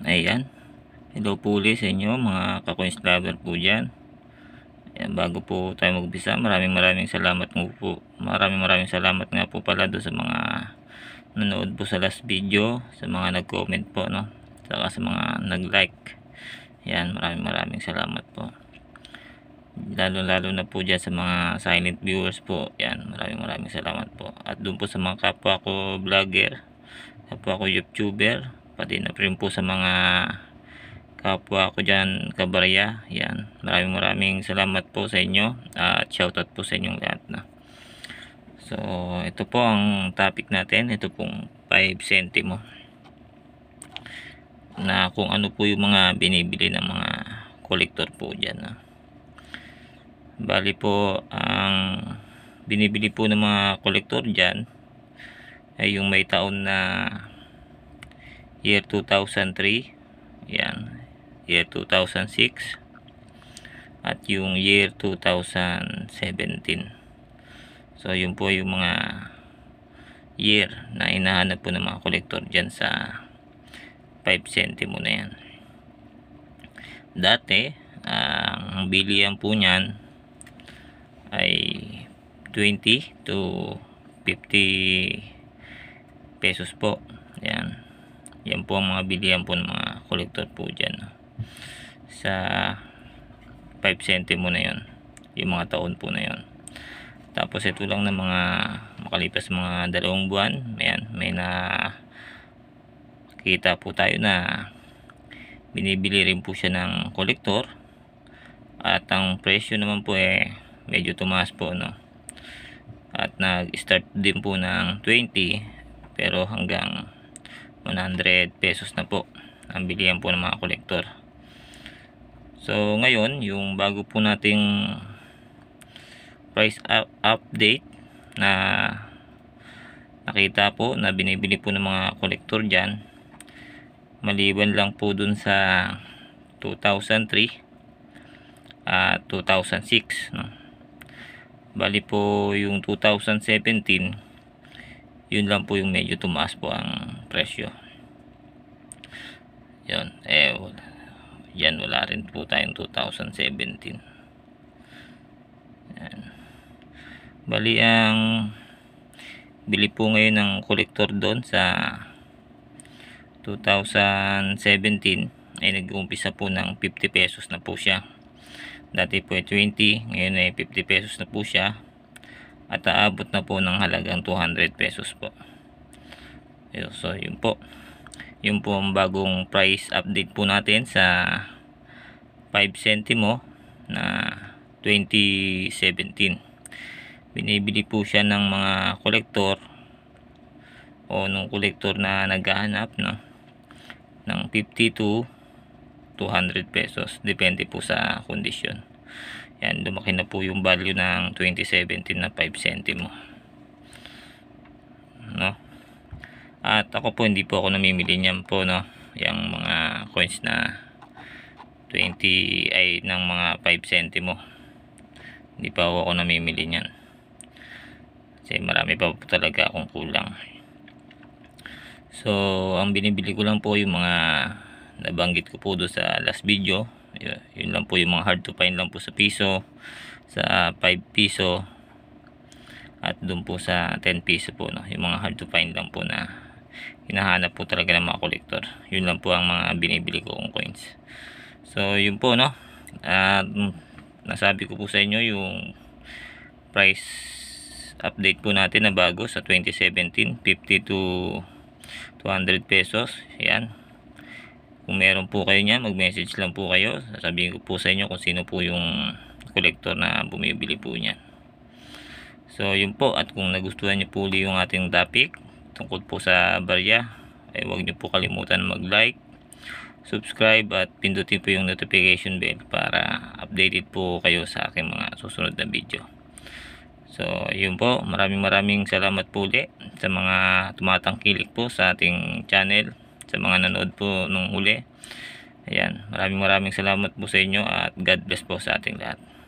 Ayan. Hello po ulit sa inyo mga kakoins lover po dyan. Ayan, bago po tayo magbisa, maraming maraming salamat nga po. Maraming maraming salamat nga po pala doon sa mga nanood po sa last video, sa mga nag-comment po, no? Saka sa mga nag-like. Ayan, maraming maraming salamat po. Lalo lalo na po dyan sa mga silent viewers po. Ayan, maraming maraming salamat po. At doon po sa mga kapwa ko vlogger, kapwa ko youtuber, pati na rin po sa mga kapwa ko dyan kabarya yan maraming maraming salamat po sa inyo at shoutout po sa inyong lahat na so ito po ang topic natin ito pong 5 centimo na kung ano po yung mga binibili ng mga collector po dyan na bali po ang binibili po ng mga collector dyan ay yung may taon na year 2003 yan year 2006 at yung year 2017 so yun po yung mga year na hinahanap po ng mga collector dyan sa 5 centimo na yan dati ang bilian po nyan ay 20 to 50 pesos po yan yan po ang mga bilihan po ng mga collector po dyan sa 5 mo na yon yung mga taon po na yon tapos ito lang ng mga makalipas mga dalawang buwan ayan, may na kita po tayo na binibili rin po siya ng collector at ang presyo naman po eh medyo tumaas po no at nag start din po ng 20 pero hanggang 100 pesos na po ang bilihan po ng mga collector so ngayon yung bago po nating price update na nakita po na binibili po ng mga collector dyan maliban lang po dun sa 2003 at 2006 no? bali po yung 2017 yun lang po yung medyo tumaas po ang presyo yun eh yan wala rin po tayong 2017 yan. bali ang bili po ngayon ng collector doon sa 2017 ay nag-umpisa po ng 50 pesos na po siya dati po ay 20 ngayon ay 50 pesos na po siya at aabot na po ng halagang 200 pesos po Ayun, so yun po yun po ang bagong price update po natin sa 5 centimo na 2017 binibili po siya ng mga kolektor o nung kolektor na naghahanap no, ng 50 to 200 pesos depende po sa kondisyon yan lumaki na po yung value ng 2017 na 5 centimo no at ako po hindi po ako namimili niyan po no, Yang mga coins na 20 ay ng mga 5 centimo. Hindi pa ako namimili niyan. Kasi marami pa po talaga akong kulang. So, ang binibili ko lang po yung mga nabanggit ko po do sa last video. Yun, yun lang po yung mga hard to find lang po sa piso, sa 5 piso at doon po sa 10 piso po no. Yung mga hard to find lang po na hinahanap po talaga ng mga collector yun lang po ang mga binibili ko kong coins so yun po no at mm, nasabi ko po sa inyo yung price update po natin na bago sa 2017 50 to 200 pesos yan kung meron po kayo niyan mag message lang po kayo sasabihin ko po sa inyo kung sino po yung collector na bumibili po niyan so yun po at kung nagustuhan niyo po yung ating topic tungkol po sa barya ay huwag niyo po kalimutan mag like subscribe at pindutin po yung notification bell para updated po kayo sa aking mga susunod na video so yun po maraming maraming salamat po ulit sa mga tumatangkilik po sa ating channel sa mga nanood po nung huli ayan maraming maraming salamat po sa inyo at God bless po sa ating lahat